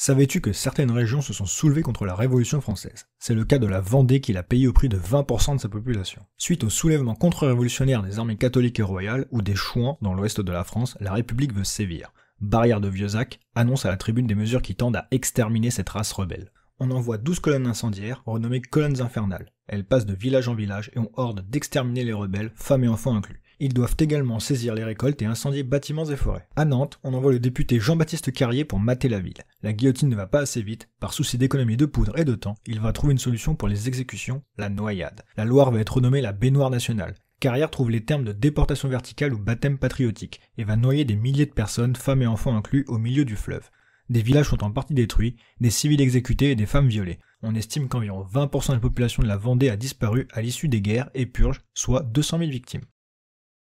Savais-tu que certaines régions se sont soulevées contre la Révolution française C'est le cas de la Vendée qui l'a payé au prix de 20% de sa population. Suite au soulèvement contre-révolutionnaire des armées catholiques et royales ou des Chouans dans l'ouest de la France, la République veut sévir. Barrière de Vieuxac annonce à la tribune des mesures qui tendent à exterminer cette race rebelle. On envoie 12 colonnes incendiaires, renommées colonnes infernales. Elles passent de village en village et ont ordre d'exterminer les rebelles, femmes et enfants inclus. Ils doivent également saisir les récoltes et incendier bâtiments et forêts. À Nantes, on envoie le député Jean-Baptiste Carrier pour mater la ville. La guillotine ne va pas assez vite, par souci d'économie de poudre et de temps, il va trouver une solution pour les exécutions, la noyade. La Loire va être renommée la baignoire nationale. Carrière trouve les termes de déportation verticale ou baptême patriotique et va noyer des milliers de personnes, femmes et enfants inclus, au milieu du fleuve. Des villages sont en partie détruits, des civils exécutés et des femmes violées. On estime qu'environ 20% de la population de la Vendée a disparu à l'issue des guerres et purges, soit 200 000 victimes.